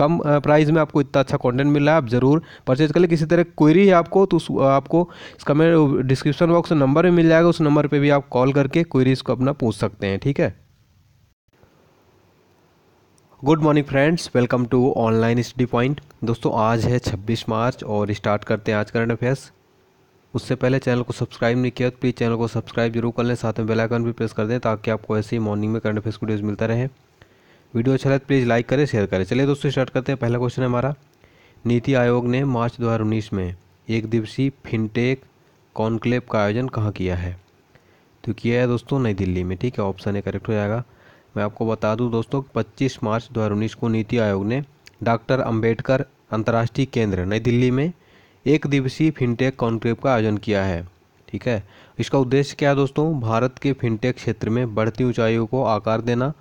कम price में आपको इतना अच्छा कंटेंट मिल रहा है आप ज़रूर परचेज कर ले किसी तरह क्वेरी है आपको तो आपको इसका मेरे डिस्क्रिप्शन बॉक्स नंबर भी मिल जाएगा उस नंबर पर भी आप कॉल करके क्वेरीज़ को अपना पूछ सकते हैं ठीक है good morning friends welcome to online study point दोस्तों आज है 26 मार्च और स्टार्ट करते हैं आज करंट अफेयर्स उससे पहले चैनल को सब्सक्राइब नहीं किया तो प्लीज़ चैनल को सब्सक्राइब जरूर कर लें साथ में बेल आइकन भी प्रेस कर दें ताकि आपको ऐसे ही मॉर्निंग में करंट अफेयर्स वीडियोज़ मिलता रहे वीडियो अच्छा लगे प्लीज़ लाइक करें शेयर करें चलिए दोस्तों स्टार्ट करते हैं पहला क्वेश्चन है हमारा नीति आयोग ने मार्च 2019 में एक दिवसीय फिनटेक कॉन्क्लेव का आयोजन कहाँ किया है तो किया है दोस्तों नई दिल्ली में ठीक है ऑप्शन ए करेक्ट हो जाएगा मैं आपको बता दूं दोस्तों 25 मार्च 2019 को नीति आयोग ने डॉक्टर अंबेडकर अंतर्राष्ट्रीय केंद्र नई दिल्ली में एक दिवसीय फिनटेक कॉन्क्लेव का आयोजन किया है ठीक है इसका उद्देश्य क्या है दोस्तों भारत के फिनटेक क्षेत्र में बढ़ती ऊंचाइयों को आकार देना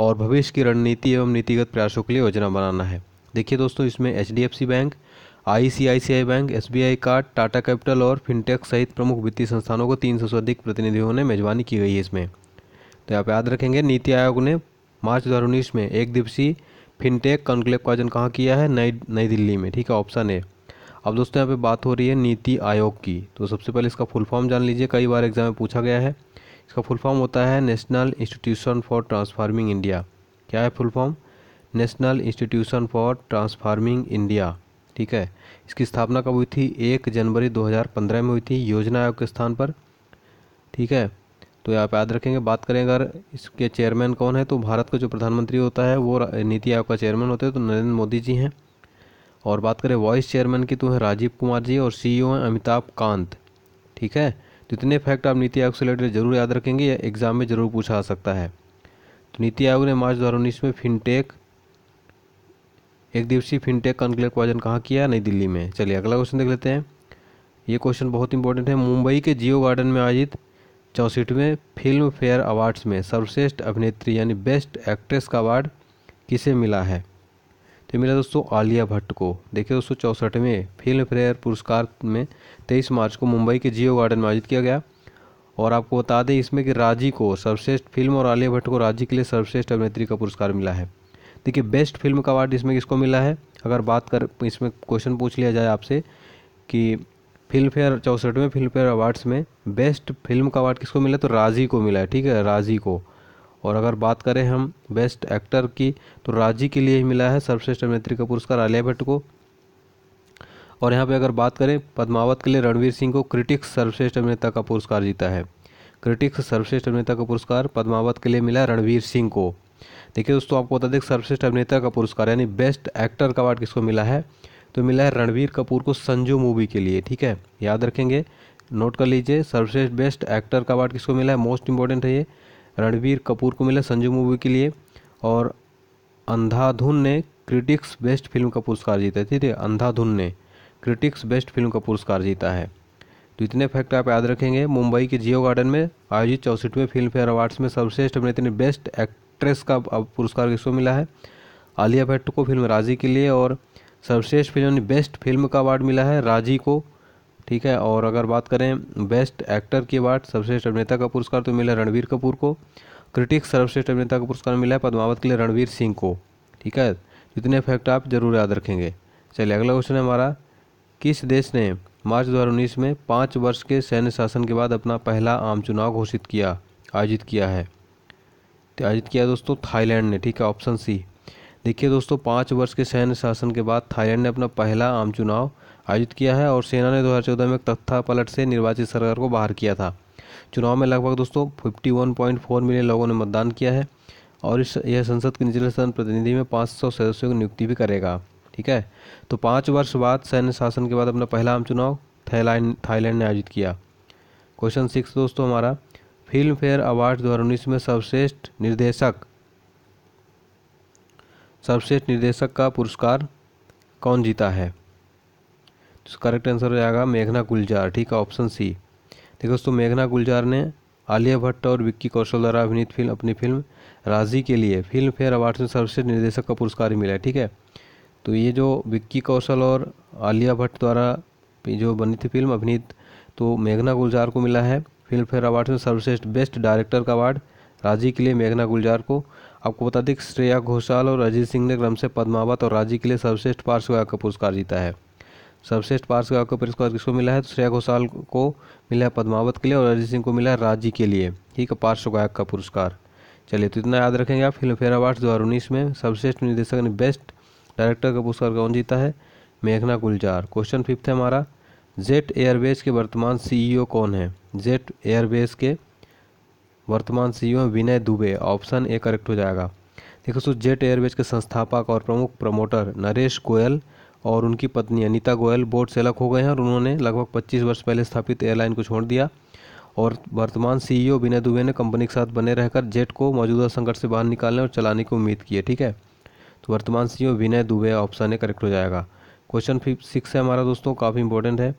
और भविष्य की रणनीति एवं नीतिगत प्रयासों के लिए योजना बनाना है देखिए दोस्तों इसमें H bank I bank S card Tata capital और फिनटेक सहित प्रमुख वित्तीय संस्थानों को तीन से अधिक प्रतिनिधियों ने मेजबानी की गई है इसमें तो आप याद रखेंगे नीति आयोग ने मार्च दो में एक दिवसीय फिनटेक कॉन्क्लेव का आयोजन कहाँ किया है नई नई दिल्ली में ठीक है ऑप्शन ए अब दोस्तों यहाँ पे बात हो रही है नीति आयोग की तो सबसे पहले इसका फुल फॉर्म जान लीजिए कई बार एग्जाम में पूछा गया है इसका फुल फॉर्म होता है national institution for transforming India क्या है full form national institution for transforming India ठीक है इसकी स्थापना कब हुई थी एक जनवरी 2015 में हुई थी योजना आयोग के स्थान पर ठीक है तो आप याद रखेंगे बात करें अगर इसके चेयरमैन कौन है तो भारत का जो प्रधानमंत्री होता है वो नीति आयोग का चेयरमैन होते हैं तो नरेंद्र मोदी जी हैं और बात करें वाइस चेयरमैन की तो है राजीव कुमार जी और सीईओ e हैं अमिताभ कांत ठीक है जितने तो फैक्ट आप नीति आयोग से रिलेटेड जरूर याद रखेंगे या एग्जाम में जरूर पूछा आ सकता है तो नीति आयोग ने मार्च दो में फिनटेक एक दिवसीय फिनटेक कॉन्क्लेव का आयोजन कहाँ किया नई दिल्ली में चलिए अगला क्वेश्चन देख लेते हैं ये क्वेश्चन बहुत इंपॉर्टेंट है मुंबई के जियो गार्डन में आयोजित चौंसठवें फिल्म फेयर अवार्ड्स में सर्वश्रेष्ठ अभिनेत्री यानी बेस्ट एक्ट्रेस का अवार्ड किसे मिला है तो मिला दोस्तों आलिया भट्ट को देखिए दोस्तों चौंसठवें फिल्म फेयर पुरस्कार में तेईस मार्च को मुंबई के जियो गार्डन में आयोजित किया गया और आपको बता दें इसमें कि राजी को सर्वश्रेष्ठ फिल्म और आलिया भट्ट को राजी के लिए सर्वश्रेष्ठ अभिनेत्री का पुरस्कार मिला है देखिए बेस्ट फिल्म का अवार्ड इसमें किसको मिला है अगर बात कर इसमें क्वेश्चन पूछ लिया जाए आपसे कि फिल्म फेयर चौंसठवें फिल्म फेयर अवार्ड्स में बेस्ट फिल्म का अवार्ड किसको मिला तो राजी को मिला है ठीक है राजी को और अगर बात करें हम बेस्ट एक्टर की तो राजी के लिए ही मिला है सर्वश्रेष्ठ अभिनेत्री का पुरस्कार आलिया भट्ट को और यहाँ पे अगर बात करें पद्मावत के लिए रणवीर सिंह को क्रिटिक्स सर्वश्रेष्ठ अभिनेता का पुरस्कार जीता है क्रिटिक्स सर्वश्रेष्ठ अभिनेता का पुरस्कार पद्मावत के लिए मिला रणवीर सिंह को देखिए दोस्तों आपको बता दें सर्वश्रेष्ठ अभिनेता का पुरस्कार यानी बेस्ट एक्टर का अवार्ड किसको मिला है तो मिला है रणवीर कपूर को संजू मूवी के लिए ठीक है याद रखेंगे नोट कर लीजिए सर्वश्रेष्ठ बेस्ट एक्टर का अवार्ड किसको मिला है मोस्ट इंपॉर्टेंट है ये रणबीर कपूर को मिला संजू मूवी के लिए और अंधाधुन ने क्रिटिक्स बेस्ट फिल्म का पुरस्कार जीता ठीक है अंधाधुन ने क्रिटिक्स बेस्ट फिल्म का पुरस्कार जीता है तो इतने फैक्ट आप याद रखेंगे मुंबई के जियो गार्डन में आयोजित चौसठवें फिल्म फेयर अवार्ड्स में सर्वश्रेष्ठ अभिनेत्री ने बेस्ट एक्ट्रेस का पुरस्कार किसको मिला है आलिया भट्ट को फिल्म राजी के लिए और सर्वश्रेष्ठ फिल्म बेस्ट फिल्म का अवार्ड मिला है राजी को ठीक है और अगर बात करें बेस्ट एक्टर की बात सर्वश्रेष्ठ अभिनेता का पुरस्कार तो मिला रणवीर कपूर को क्रिटिक्स सर्वश्रेष्ठ अभिनेता का पुरस्कार मिला है पद्मावत के लिए रणवीर सिंह को ठीक है जितने फैक्ट आप जरूर याद रखेंगे चलिए अगला क्वेश्चन है हमारा किस देश ने मार्च दो में पाँच वर्ष के सैन्य शासन के बाद अपना पहला आम चुनाव घोषित किया आयोजित किया है तो आयोजित किया दोस्तों थाईलैंड ने ठीक है ऑप्शन सी देखिए दोस्तों पाँच वर्ष के सैन्य शासन के बाद थाईलैंड ने अपना पहला आम चुनाव आयोजित किया है और सेना ने 2014 में तख्ता पलट से निर्वाचित सरकार को बाहर किया था चुनाव में लगभग दोस्तों 51.4 मिलियन लोगों ने मतदान किया है और इस यह संसद के निचले सदन प्रतिनिधि में 500 सदस्यों की नियुक्ति भी करेगा ठीक है तो पाँच वर्ष बाद सैन्य शासन के बाद अपना पहला आम चुनाव थाईलैंड थाईलैंड ने आयोजित किया क्वेश्चन सिक्स दोस्तों हमारा फिल्म फेयर अवार्ड दो में सर्वश्रेष्ठ निर्देशक सर्वश्रेष्ठ निर्देशक का पुरस्कार कौन जीता है तो करेक्ट आंसर हो जाएगा मेघना गुलजार ठीक है ऑप्शन सी देखो दोस्तों मेघना गुलजार ने आलिया भट्ट और विक्की कौशल द्वारा अभिनीत फिल्म अपनी फिल्म राजी के लिए फिल्म फेयर अवार्ड में सर्वश्रेष्ठ निर्देशक का पुरस्कार मिला है ठीक है तो ये जो विक्की कौशल और आलिया भट्ट द्वारा जो बनी थी फिल्म अभिनीत तो मेघना गुलजार को मिला है फिल्म फेयर अवार्ड में सर्वश्रेष्ठ बेस्ट डायरेक्टर का अवार्ड राजी के लिए मेघना गुलजार को आपको बता दें श्रेया घोषाल और अजीत सिंह ने क्रम से पद्मावत और राजी के लिए सर्वश्रेष्ठ पार्श्व गायक का पुरस्कार जीता है सर्वश्रेष्ठ पार्श्व गायक का पुरस्कार किसको मिला है तो श्रेया घोषाल को मिला है पद्मावत के लिए और अजीत सिंह को मिला है राजी के लिए ठीक है पार्श्व गायक का पुरस्कार चलिए तो इतना याद रखेंगे आप फिल्म फेयर अवार्ड दो में सर्वश्रेष्ठ निर्देशक ने बेस्ट डायरेक्टर का पुरस्कार कौन जीता है मेघना गुलजार क्वेश्चन फिफ्थ है हमारा जेट एयरवेज के वर्तमान सीईओ कौन है जेट एयरवेज के वर्तमान C O e Vinay Dubey option A correct हो जाएगा देखो सो जेट एयरवेज के संस्थापक और प्रमुख प्रमोटर नरेश गोयल और उनकी पत्नी अनीता गोयल बोर्ड से अलग हो गए हैं और उन्होंने लगभग 25 वर्ष पहले स्थापित एयरलाइन को छोड़ दिया और वर्तमान सीईओ e विनय दुबे ने कंपनी के साथ बने रहकर जेट को मौजूदा संकट से बाहर निकालने और चलाने की उम्मीद की है ठीक है तो वर्तमान CEO e Vinay Dubey option A correct हो जाएगा क्वेश्चन फिफ्ट सिक्स है हमारा दोस्तों काफ़ी इंपॉर्टेंट है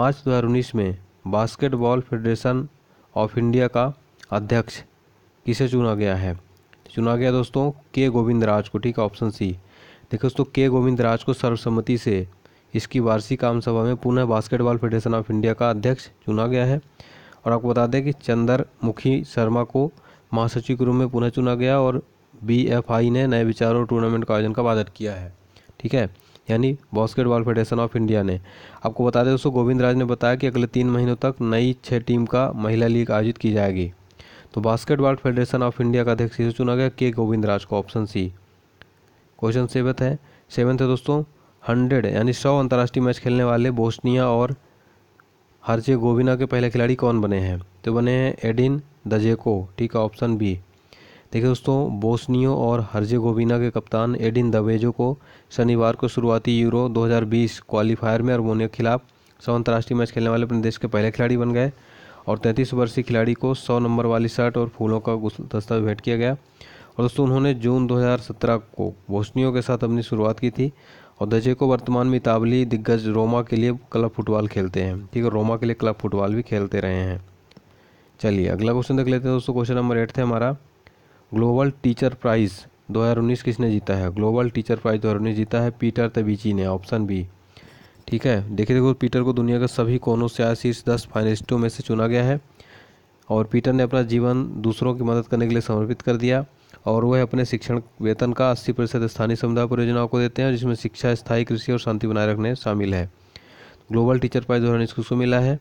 मार्च दो में बास्केटबॉल फेडरेशन ऑफ इंडिया का अध्यक्ष किसे चुना गया है चुना गया दोस्तों के गोविंद राज को ठीक है ऑप्शन सी देखो दोस्तों के गोविंद राज को सर्वसम्मति से इसकी वार्षिक आम सभा में पुनः बास्केटबॉल फेडरेशन ऑफ इंडिया का अध्यक्ष चुना गया है और आपको बता दें कि चंद्र मुखी शर्मा को महासचिव के रूप में पुनः चुना गया और बी एफ आई ने नए विचारों टूर्नामेंट का आयोजन का वादन किया है ठीक है यानी बास्केटबॉल फेडरेशन ऑफ इंडिया ने आपको बता दें दोस्तों गोविंद राज ने बताया कि अगले तीन महीनों तक नई छः टीम का महिला लीग आयोजित की जाएगी तो बास्केटबॉल फेडरेशन ऑफ इंडिया का अध्यक्ष इसे चुना गया के गोविंद राज को ऑप्शन सी क्वेश्चन सेवन्थ है सेवन्थ है दोस्तों हंड्रेड यानी सौ अंतर्राष्ट्रीय मैच खेलने वाले बोस्निया और हर्जे गोविना के पहले खिलाड़ी कौन बने हैं तो बने हैं एडिन दजेको ठीक है ऑप्शन बी देखिए दोस्तों बोस्नियो और हर्जे गोविना के कप्तान एडिन दबेजो को शनिवार को शुरुआती यूरो 2020 क्वालिफायर में अरमोनिया के खिलाफ सौ अंतर्राष्ट्रीय मैच खेलने वाले अपने देश के पहले खिलाड़ी बन गए और तैंतीस वर्षीय खिलाड़ी को सौ नंबर वाली शर्ट और फूलों का दस्तावेज भेंट किया गया और दोस्तों उन्होंने जून 2017 को बोस्नियों के साथ अपनी शुरुआत की थी और दजे को वर्तमान में इतावली दिग्गज रोमा के लिए क्लब फुटबॉल खेलते हैं ठीक है रोमा के लिए क्लब फुटबॉल भी खेलते रहे हैं चलिए अगला क्वेश्चन देख लेते हैं दोस्तों क्वेश्चन नंबर एट थे हमारा ग्लोबल टीचर प्राइज़ 2019 किसने जीता है ग्लोबल टीचर प्राइज़ 2019 जीता है पीटर तबीची ने ऑप्शन बी ठीक है देखिए देखो पीटर को दुनिया के सभी कोनों से आए शीर्ष दस फाइनलिस्टों में से चुना गया है और पीटर ने अपना जीवन दूसरों की मदद करने के लिए समर्पित कर दिया और वह अपने शिक्षण वेतन का अस्सी प्रतिशत स्थानीय समुदाय परियोजनाओं को देते हैं जिसमें शिक्षा स्थायी कृषि और शांति बनाए रखने शामिल है ग्लोबल टीचर प्राइज दो हज़ार को मिला है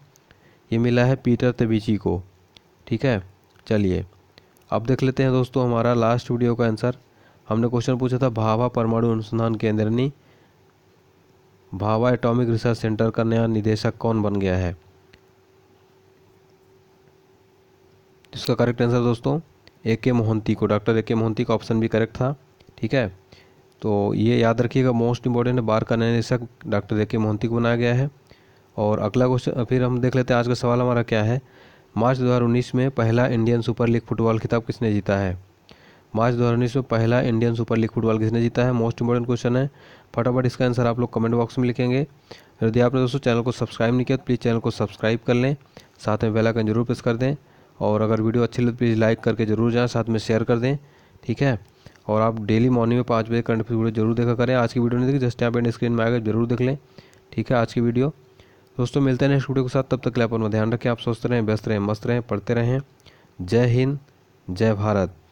ये मिला है पीटर तेबीची को ठीक है चलिए अब देख लेते हैं दोस्तों हमारा लास्ट वीडियो का आंसर हमने क्वेश्चन पूछा था भाभा परमाणु अनुसंधान केंद्र ने भावा एटॉमिक रिसर्च सेंटर का नया निदेशक कौन बन गया है इसका करेक्ट आंसर दोस्तों ए के मोहंती को डॉक्टर ए के मोहंती का ऑप्शन भी करेक्ट था ठीक है तो ये याद रखिएगा मोस्ट इंपॉर्टेंट बार का नया निदेशक डॉक्टर ए के मोहंती को बनाया गया है और अगला क्वेश्चन फिर हम देख लेते हैं आज का सवाल हमारा क्या है मार्च 2019 में पहला इंडियन सुपर लीग फुटबॉल खिताब किसने जीता है मार्च दो हज़ार उन्नीस में पहला इंडियन सुपर लीग फुटबॉल किसने जीता है मोस्ट इंपॉर्टेंट क्वेश्चन है फटाफट इसका आंसर आप लोग कमेंट बॉक्स में लिखेंगे यदि आपने दोस्तों चैनल को सब्सक्राइब नहीं किया तो प्लीज़ चैनल को सब्सक्राइब कर लें साथ में बेल आइकन जरूर प्रेस कर दें और अगर वीडियो अच्छी लगे प्लीज़ लाइक करके जरूर जाएँ साथ में शेयर कर दें ठीक है और आप डेली मॉर्निंग में पाँच बजे करंट वीडियो जरूर देखा करें आज की वीडियो नहीं देखिए जस्ट यहाँ एंड स्क्रीन में आएगा जरूर देख लें ठीक है आज की वीडियो दोस्तों मिलते हैं नेक्स्ट वीडियो के साथ तब तक के लिए ध्यान रखें आप स्वस्थ रहें व्यस्त रहें मस्त रहें पढ़ते रहें जय हिंद जय भारत